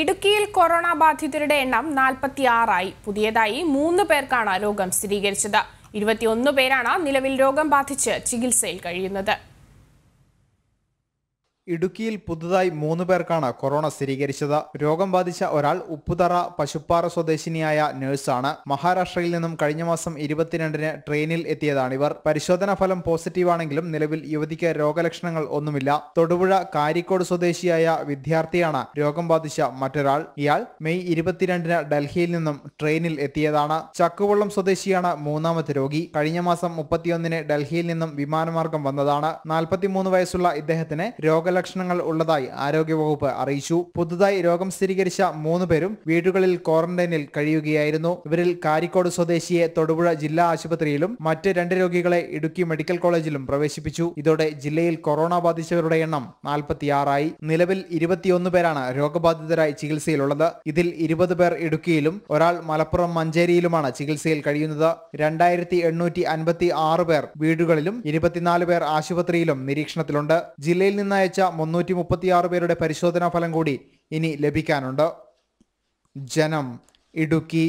ഇടുക്കിയിൽ കൊറോണ ബാധിതരുടെ എണ്ണം ആറായി പുതിയതായി മൂന്ന് പേർക്കാണ് രോഗം സ്ഥിരീകരിച്ചത് ഇരുപത്തിയൊന്ന് പേരാണ് നിലവിൽ രോഗം ബാധിച്ച് ചികിത്സയിൽ കഴിയുന്നത് ഇടുക്കിയിൽ പുതുതായി മൂന്ന് പേർക്കാണ് കൊറോണ സ്ഥിരീകരിച്ചത് രോഗം ബാധിച്ച ഒരാൾ ഉപ്പുതറ പശുപ്പാറ സ്വദേശിനിയായ നഴ്സാണ് മഹാരാഷ്ട്രയിൽ നിന്നും കഴിഞ്ഞ മാസം ഇരുപത്തിരണ്ടിന് ട്രെയിനിൽ എത്തിയതാണിവർ പരിശോധനാ ഫലം പോസിറ്റീവാണെങ്കിലും നിലവിൽ യുവതിക്ക് രോഗലക്ഷണങ്ങൾ ഒന്നുമില്ല തൊടുപുഴ കാരിക്കോട് സ്വദേശിയായ വിദ്യാർത്ഥിയാണ് രോഗം ബാധിച്ച മറ്റൊരാൾ ഇയാൾ മെയ് ഇരുപത്തിരണ്ടിന് ഡൽഹിയിൽ നിന്നും ട്രെയിനിൽ എത്തിയതാണ് ചക്കുവള്ളം സ്വദേശിയാണ് മൂന്നാമത്തെ രോഗി കഴിഞ്ഞ മാസം മുപ്പത്തിയൊന്നിന് ഡൽഹിയിൽ നിന്നും വിമാനമാർഗം വന്നതാണ് നാൽപ്പത്തിമൂന്ന് വയസ്സുള്ള ഇദ്ദേഹത്തിന് രോഗ രോഗലക്ഷണങ്ങൾ ഉള്ളതായി ആരോഗ്യവകുപ്പ് അറിയിച്ചു പുതുതായി രോഗം സ്ഥിരീകരിച്ച മൂന്ന് പേരും വീടുകളിൽ ക്വാറന്റൈനിൽ കഴിയുകയായിരുന്നു ഇവരിൽ കാരിക്കോട് സ്വദേശിയെ തൊടുപുഴ ജില്ലാ ആശുപത്രിയിലും മറ്റ് രണ്ട് രോഗികളെ ഇടുക്കി മെഡിക്കൽ കോളേജിലും പ്രവേശിപ്പിച്ചു ഇതോടെ ജില്ലയിൽ കൊറോണ ബാധിച്ചവരുടെ എണ്ണം നാൽപ്പത്തിയാറായി നിലവിൽ ഇരുപത്തിയൊന്ന് പേരാണ് രോഗബാധിതരായി ചികിത്സയിലുള്ളത് ഇതിൽ ഇരുപത് പേർ ഇടുക്കിയിലും ഒരാൾ മലപ്പുറം മഞ്ചേരിയിലുമാണ് ചികിത്സയിൽ കഴിയുന്നത് രണ്ടായിരത്തി എണ്ണൂറ്റി അൻപത്തി ആറ് പേർ വീടുകളിലും ഇരുപത്തിനാല് പേർ ആശുപത്രിയിലും നിരീക്ഷണത്തിലുണ്ട് ജില്ലയിൽ നിന്നയച്ച മുന്നൂറ്റി മുപ്പത്തിയാറ് പേരുടെ പരിശോധനാ ഫലം കൂടി ഇനി ലഭിക്കാനുണ്ട് ജനം ഇടുക്കി